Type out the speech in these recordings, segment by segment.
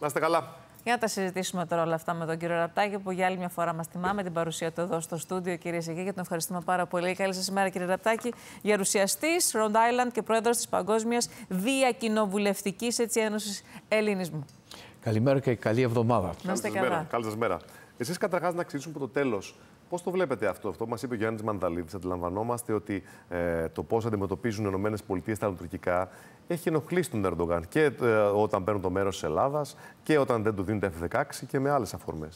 Να είστε καλά. Για να τα συζητήσουμε τώρα όλα αυτά με τον κύριο Ραπτάκη, που για άλλη μια φορά μας θυμάμαι την παρουσία του εδώ στο στούντιο, κύριε κύριοι, και τον ευχαριστούμε πάρα πολύ. Καλή σας ημέρα, κύριε Ραπτάκη. Γερουσιαστής, Ροντ Άιλαντ και πρόεδρος της Παγκόσμιας Διακοινοβουλευτικής Ένωσης Ελληνισμού. Καλημέρα και καλή εβδομάδα. Να καλά. Καλή σας μέρα. Εσείς καταρχάς να ξεκινήσουμε από το τέλος Πώς το βλέπετε αυτό, αυτό μας είπε ο Γιάννης Μανδαλίδης. Αντιλαμβανόμαστε ότι ε, το πώς αντιμετωπίζουν οι ΗΠΑ τα λειτουργικά έχει ενοχλήσει τον Ερντογάν και ε, όταν παίρνουν το μέρος της Ελλάδας και όταν δεν του δίνουν τα F-16 και με άλλες αφορμές.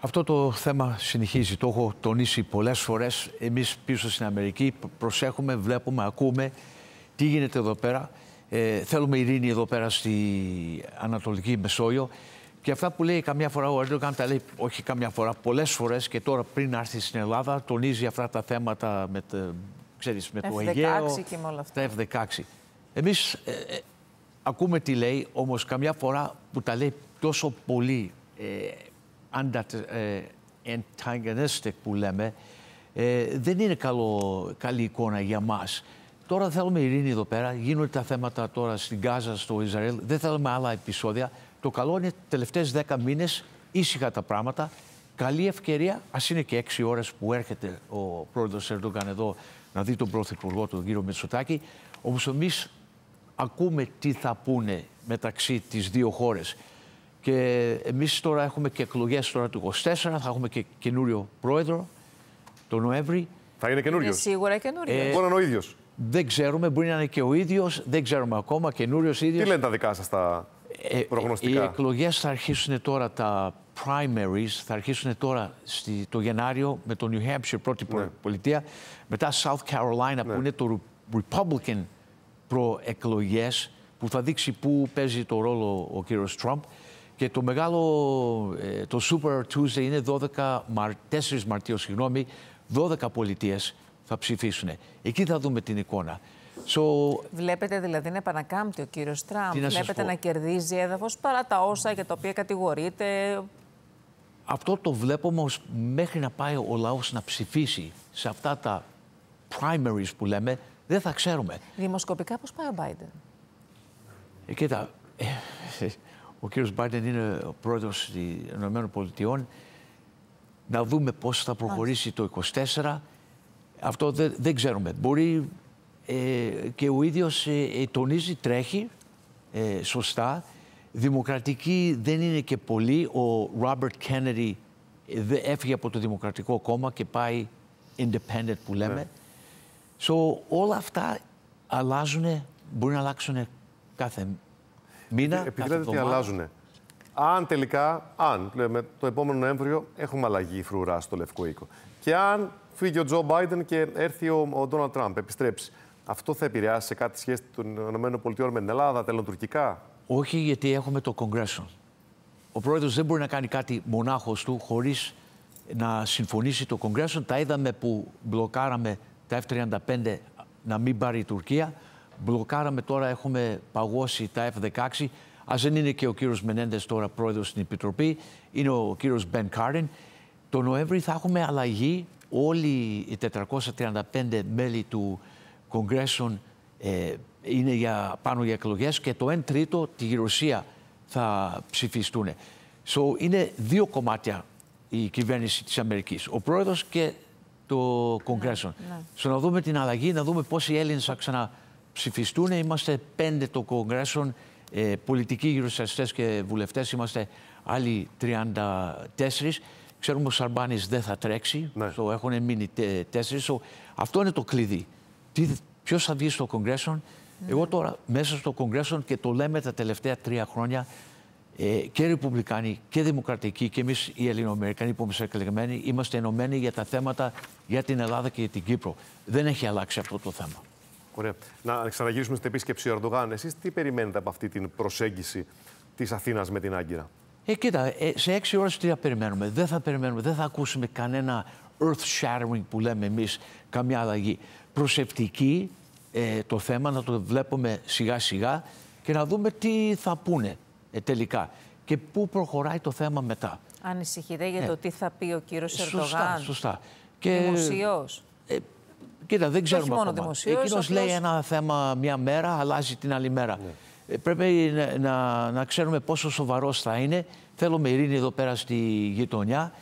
Αυτό το θέμα συνεχίζει. Το έχω τονίσει πολλές φορές. Εμείς πίσω στην Αμερική προσέχουμε, βλέπουμε, ακούμε τι γίνεται εδώ πέρα. Ε, θέλουμε ειρήνη εδώ πέρα στη Ανατολική Μεσόγειο. Και αυτά που λέει καμιά φορά ο Ερντογκάν τα λέει όχι καμιά φορά, πολλές φορές και τώρα πριν έρθει στην Ελλάδα, τονίζει αυτά τα θέματα με, το, ξέρεις, με F16 Αιγαίο. Τα F16. Εμείς ε, ακούμε τι λέει, όμως καμιά φορά που τα λέει τόσο πολύ ε, ε antagonistic που λέμε, ε, δεν είναι καλό, καλή εικόνα για μας. Τώρα θέλουμε ειρήνη εδώ πέρα, γίνονται τα θέματα τώρα στην Γάζα, στο Ισραήλ, δεν θέλουμε άλλα επεισόδια. Το καλό είναι τελευταίες δέκα μήνες ήσυχα τα πράγματα. Καλή ευκαιρία, ας είναι και έξι ώρες που έρχεται ο πρόεδρος Ερντογκάν εδώ να δει τον πρωθυπουργό, τον κύριο Μητσοτάκη. Όμω εμείς ακούμε τι θα πούνε μεταξύ τις δύο χώρες. Και εμείς τώρα έχουμε και εκλογές τώρα του 24, θα έχουμε και καινούριο πρόεδρο τον Νοέμβρη. Θα είναι καινούριο. Είναι σίγουρα καινούριο. Ε, μπορεί να είναι ο ίδιος. Δεν ξέρουμε, μπορεί να είναι και ο ίδιος, δεν ξέρουμε ακόμα, καινούριος ίδιος. Τι λένε τα δικά σας τα ε, προγνωστικά. Οι εκλογές θα αρχίσουν τώρα τα primaries, θα αρχίσουν τώρα στη, το Γενάριο με το New Hampshire πρώτη ναι. πολιτεία, μετά South Carolina που ναι. είναι το Republican προεκλογές που θα δείξει πού παίζει το ρόλο ο κύριος Τραμπ. Και το μεγάλο, ε, το Super Tuesday είναι 12 Μαρ, 4 Μαρτίου, συγγνώμη, 12 πολιτείες θα ψηφίσουν. Εκεί θα δούμε την εικόνα. Βλέπετε δηλαδή να επανακάμπτει ο κύριος Τραμπ. Βλέπετε να κερδίζει έδαφος παρά τα όσα για τα οποία κατηγορείται. Αυτό το βλέπω όμως μέχρι να πάει ο λαός να ψηφίσει σε αυτά τα primaries που λέμε, δεν θα ξέρουμε. Δημοσκοπικά πώς πάει ο Biden. Ε, κοίτα, ε, ο κύριος Biden είναι ο πρόεδρος των ΗΠΑ. Να δούμε πώς θα προχωρήσει το 24. Αυτό δεν, δεν ξέρουμε. Μπορεί ε, και ο ίδιος ε, ε, τονίζει, τρέχει σωστά. Δημοκρατική δεν είναι και πολύ. Ο Ρόμπερτ Κέννερι έφυγε από το Δημοκρατικό Κόμμα και πάει independent που λέμε. Ναι. So, όλα αυτά αλλάζουν, μπορεί να αλλάξουν κάθε μήνα. μου ότι αλλάζουν. Αν τελικά, αν λέμε, το επόμενο Νοέμβριο έχουμε αλλαγή φρουρά στο Λευκό Οίκο. Και αν φύγει ο Τζο Μπάιντεν και έρθει ο Ντόναλτ Τραμπ, επιστρέψει. Αυτό θα επηρεάσει σε κάτι σχέση των ΗΠΑ με την Ελλάδα, τελοντουρκικά. Όχι, γιατί έχουμε το Κογκρέσο. Ο πρόεδρος δεν μπορεί να κάνει κάτι μονάχος του χωρίς να συμφωνήσει το Κογκρέσο. Τα είδαμε που μπλοκάραμε τα F-35 να μην πάρει η Τουρκία. Μπλοκάραμε τώρα, έχουμε παγώσει τα F-16. Ας δεν είναι και ο κύριος Μενέντες τώρα πρόεδρος στην Επιτροπή, είναι ο κύριος Μπεν Κάριν. Το Νοέμβρη θα έχουμε αλλαγή. Όλοι οι 435 μέλη του κογκρέσων ε, είναι για, πάνω για εκλογές και το 1 τρίτο τη Ρωσία θα ψηφιστούν. So, είναι δύο κομμάτια η κυβέρνηση της Αμερικής. Ο πρόεδρος και το κογκρέσον. Ναι. ναι. να δούμε την αλλαγή, να δούμε πόσοι Έλληνες θα ξαναψηφιστούν. Είμαστε πέντε το κογκρέσον, ε, πολιτικοί γυροσιαστές και βουλευτές. Είμαστε άλλοι 34. Ξέρουμε ο Σαρμπάνης δεν θα τρέξει. Ναι. So, έχουν μείνει τέσσερις. So, αυτό είναι το κλειδί ποιος θα βγει στο Κογκρέσον. Ναι. Εγώ τώρα μέσα στο Κογκρέσον και το λέμε τα τελευταία τρία χρόνια ε, και Ρεπουμπλικάνοι και Δημοκρατικοί και εμείς οι Ελληνοαμερικανοί που είμαστε εκλεγμένοι είμαστε ενωμένοι για τα θέματα για την Ελλάδα και για την Κύπρο. Δεν έχει αλλάξει αυτό το θέμα. Ωραία. Να ξαναγυρίσουμε στην επίσκεψη Ερντογάν. Εσείς τι περιμένετε από αυτή την προσέγγιση της Αθήνας με την Άγκυρα. Ε, κοίτα, ε, σε έξι ώρες τι περιμένουμε. Δεν θα περιμένουμε, δεν θα ακούσουμε κανένα earth shattering που λέμε εμείς, καμιά αλλαγή. Προσεπτική ε, το θέμα, να το βλέπουμε σιγά σιγά και να δούμε τι θα πούνε ε, τελικά και πού προχωράει το θέμα μετά. Ανησυχείτε για ε, το τι θα πει ο κύριος Ερντογάν. Σωστά, και... Δημοσιός. Ε, κοίτα, δεν ξέρουμε μόνο ακόμα. Εκείνος λέει ένα θέμα μια μέρα, αλλάζει την άλλη μέρα. Ναι. πρέπει να, να, να ξέρουμε πόσο σοβαρός θα είναι. Θέλουμε ειρήνη εδώ πέρα στη γειτονιά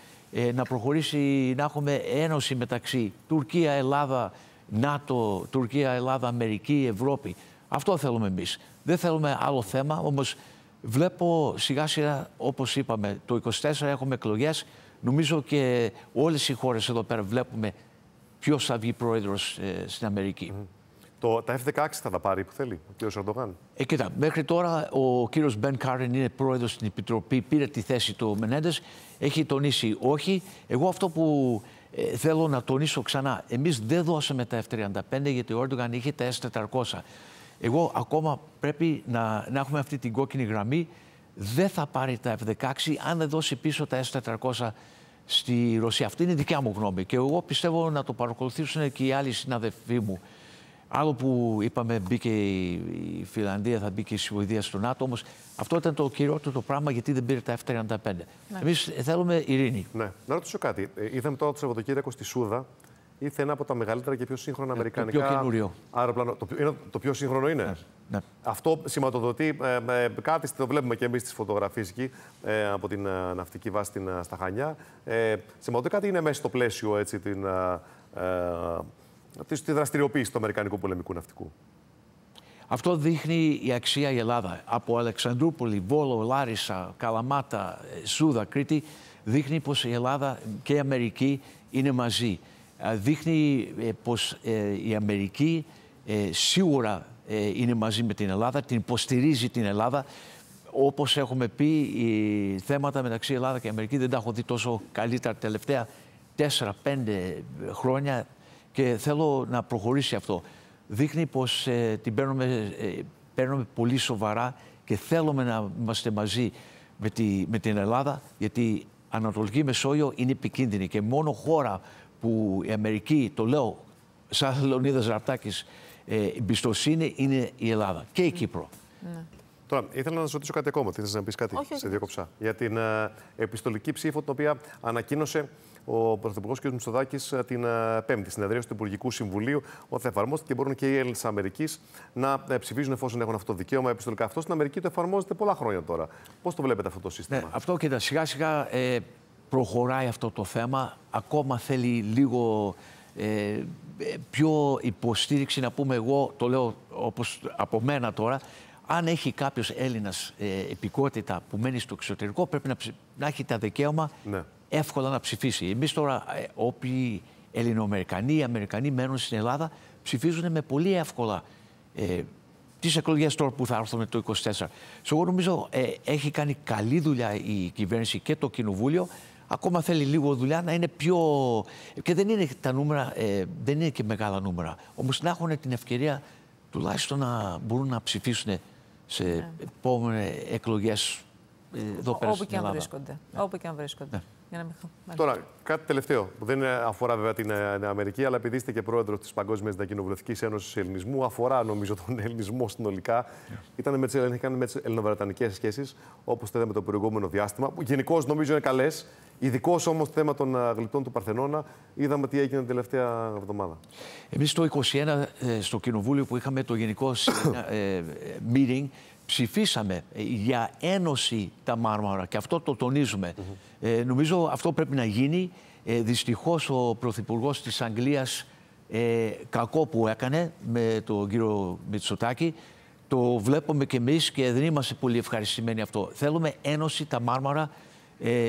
να προχωρήσει, να έχουμε ένωση μεταξύ Τουρκία, Ελλάδα, ΝΑΤΟ, Τουρκία, Ελλάδα, Αμερική, Ευρώπη. Αυτό θέλουμε εμείς. Δεν θέλουμε άλλο θέμα, όμως βλέπω σιγά σιγά, όπως είπαμε, το 24 έχουμε εκλογές. Νομίζω και όλες οι χώρες εδώ πέρα βλέπουμε ποιος θα βγει πρόεδρος ε, στην Αμερική. Το, τα F-16 θα τα πάρει που θέλει ο κ. Ερντογάν. Ε, κοίτα, μέχρι τώρα ο κ. Μπεν Κάρεν είναι πρόεδρος στην Επιτροπή, πήρε τη θέση του Μενέντες, έχει τονίσει όχι. Εγώ αυτό που ε, θέλω να τονίσω ξανά, εμείς δεν δώσαμε τα F-35 γιατί ο Όρντογαν είχε τα S-400. Εγώ ακόμα πρέπει να, να έχουμε αυτή την κόκκινη γραμμή. Δεν θα πάρει τα F-16 αν δεν δώσει πίσω τα S-400 στη Ρωσία. Αυτή είναι η δικιά μου γνώμη και εγώ πιστεύω να το παρακολουθήσουν και οι άλλοι συναδελφοί μου. Άλλο που είπαμε μπήκε η Φιλανδία, θα μπει και η Σουηδία στο ΝΑΤΟ. Όμως αυτό ήταν το κυριότερο πράγμα γιατί δεν πήρε τα F-35. Ναι. Εμείς θέλουμε ειρήνη. Ναι. Να ρωτήσω κάτι. Ε, είδαμε τώρα το Σαββατοκύριακο στη Σούδα. Ήρθε ένα από τα μεγαλύτερα και πιο σύγχρονα ε, αμερικανικά. Το πιο καινούριο. Αεροπλάνο. Το, πιο, το πιο σύγχρονο είναι. Ναι, ναι. Αυτό σηματοδοτεί ε, ε κάτι, το βλέπουμε και εμείς στι φωτογραφίες εκεί από την ναυτική βάση στην, στα Χανιά. Ε, σηματοδοτεί κάτι είναι μέσα στο πλαίσιο έτσι, την, τη δραστηριοποίηση του Αμερικανικού πολεμικού ναυτικού. Αυτό δείχνει η αξία η Ελλάδα. Από Αλεξανδρούπολη, Βόλο, Λάρισα, Καλαμάτα, ε, Σούδα, Κρήτη, δείχνει πως η Ελλάδα και η Αμερική είναι μαζί. Ε, δείχνει ε, πως η Αμερική σίγουρα είναι μαζί με την Ελλάδα, την υποστηρίζει την Ελλάδα. Όπως έχουμε πει, οι θέματα μεταξύ Ελλάδα και Αμερική δεν τα έχω δει τόσο καλύτερα τελευταία 4-5 χρόνια και θέλω να προχωρήσει αυτό. Δείχνει πως ε, την παίρνουμε, ε, παίρνουμε πολύ σοβαρά και θέλουμε να είμαστε μαζί με, τη, με την Ελλάδα γιατί Ανατολική Μεσόγειο είναι επικίνδυνη και μόνο χώρα που η Αμερική, το λέω σαν Λεωνίδας Ραπτάκης, ε, εμπιστοσύνη είναι η Ελλάδα και η ναι. Κύπρο. Ναι. Τώρα, ήθελα να σα ρωτήσω κάτι ακόμα. Θέλει να πεις κάτι, σε διακόψα. Για την επιστολική ψήφο, την οποία ανακοίνωσε ο Πρωθυπουργός κ. Μουστοδάκη ε, την 5η ε, συνεδρίαση του Υπουργικού Συμβουλίου ότι θα εφαρμόσετε και μπορούν και οι Έλληνες Αμερικής να ε, ψηφίζουν εφόσον έχουν αυτό το δικαίωμα επιστολικά. Αυτό στην Αμερική το εφαρμόζεται πολλά χρόνια τώρα. Πώς το βλέπετε αυτό το ναι, σύστημα. Ναι, αυτό τα σιγά σιγά προχωράει αυτό το θέμα. Ακόμα θέλει λίγο πιο υποστήριξη να πούμε εγώ, το λέω όπως από μένα τώρα, αν έχει κάποιος Έλληνας ε, επικότητα που μένει στο εξωτερικό πρέπει να, να έχει τα δικαίωμα ναι εύκολα να ψηφίσει. Εμείς τώρα, ε, όποιοι Ελληνοαμερικανοί, ή Αμερικανοί μένουν στην Ελλάδα, ψηφίζουν με πολύ εύκολα ε, τις εκλογές τώρα που θα έρθουν το 24. εγώ νομίζω ε, έχει κάνει καλή δουλειά η κυβέρνηση και το κοινοβούλιο. Ακόμα θέλει λίγο δουλειά να είναι πιο. και δεν είναι τα νούμερα, ε, δεν είναι και μεγάλα νούμερα. Όμως να έχουν την ευκαιρία τουλάχιστον να μπορούν να ψηφίσουν σε ναι. επόμενες εκλογές ε, εδώ πέρα όπου στην και αν Βρίσκονται. Ναι. Όπου και αν βρίσκονται. Ναι. Για να Τώρα, κάτι τελευταίο που δεν αφορά βέβαια την ε, Αμερική, αλλά επειδή είστε και πρόεδρος της Παγκόσμιας Διακοινοβουλευτικής Ένωσης Ελληνισμού, αφορά νομίζω τον Ελληνισμό συνολικά. Yeah. Ήταν με τις ελληνοβρετανικές σχέσεις, όπως θέλαμε το προηγούμενο διάστημα, που γενικώς νομίζω είναι καλές. ειδικό όμω το θέμα των ε, γλυπτών του Παρθενώνα, είδαμε τι έγινε την τελευταία εβδομάδα. Εμείς το 2021 στο κοινοβούλιο που είχαμε το γενικό ε, meeting, ψηφίσαμε για ένωση τα Μάρμαρα και αυτό το τονίζουμε. Ε, νομίζω αυτό πρέπει να γίνει. Ε, δυστυχώς ο Πρωθυπουργός της Αγγλίας ε, κακό που έκανε με τον κύριο Μητσοτάκη. Το βλέπουμε και εμείς και δεν είμαστε πολύ ευχαριστημένοι αυτό. Θέλουμε ένωση τα Μάρμαρα ε,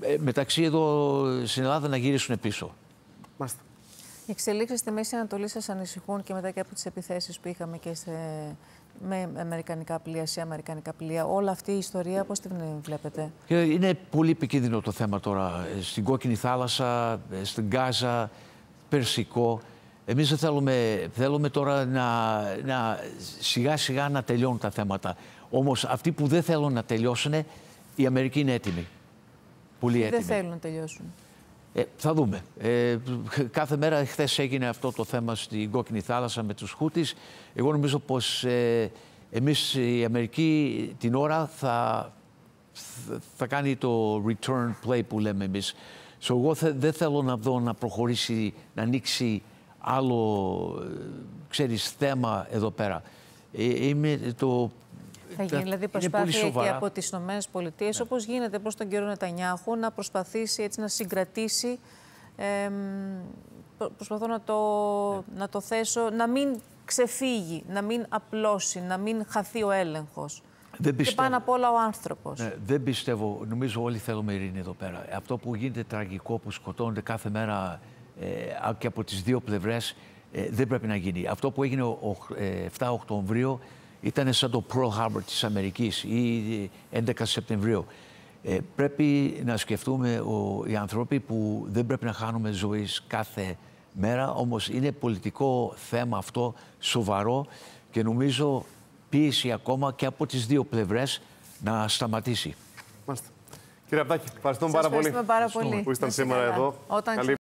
ε μεταξύ εδώ στην Ελλάδα να γυρίσουν πίσω. Οι εξελίξεις στη Μέση Ανατολή σας ανησυχούν και μετά και από τις επιθέσεις που είχαμε και σε... με αμερικανικά πλοία, σε αμερικανικά πλοία. Όλη αυτή η ιστορία, πώς την βλέπετε. Είναι πολύ επικίνδυνο το θέμα τώρα. Ε, στην Κόκκινη Θάλασσα, ε, στην Γκάζα, Περσικό. Εμείς δεν θέλουμε, θέλουμε τώρα να, να σιγά σιγά να τελειώνουν τα θέματα. Όμως αυτοί που δεν θέλουν να τελειώσουν, η Αμερική είναι έτοιμη. Πολύ έτοιμη. Δεν θέλουν να τελειώσουν. Ε, θα δούμε. Ε, κάθε μέρα, χθες έγινε αυτό το θέμα στην Κόκκινη Θάλασσα με τους Χούτης. Εγώ νομίζω πως ε, εμείς η Αμερική την ώρα θα, θα κάνει το return play που λέμε εμείς. So, εγώ δεν θέλω να δω να προχωρήσει, να ανοίξει άλλο, ε, ξέρεις, θέμα εδώ πέρα. Ε, είμαι το θα γίνει δηλαδή προσπάθεια και από τις ΗΠΑ, ναι. όπως γίνεται προ τον κύριο Νετανιάχου, να προσπαθήσει έτσι να συγκρατήσει. Ε, προσπαθώ να το, ναι. να το θέσω, να μην ξεφύγει, να μην απλώσει, να μην χαθεί ο έλεγχος. Και πάνω απ' όλα ο άνθρωπος. Ναι, δεν πιστεύω. Νομίζω όλοι θέλουμε ειρήνη εδώ πέρα. Αυτό που γίνεται τραγικό, που σκοτώνονται κάθε μέρα ε, και από τις δύο πλευρές, ε, δεν πρέπει να γίνει. Αυτό που έγινε 7 ε, Οκτωβρίου ήταν σαν το Pearl Harbor της Αμερικής ή 11 Σεπτεμβρίου. Ε, πρέπει να σκεφτούμε οι άνθρωποι που δεν πρέπει να χάνουμε ζωής κάθε μέρα, όμως είναι πολιτικό θέμα αυτό σοβαρό και νομίζω πίεση ακόμα και από τις δύο πλευρές να σταματήσει. Μάλιστα. Κύριε Απτάκη, ευχαριστούμε πάρα πολύ. Που ήσταν σήμερα εδώ. Καλή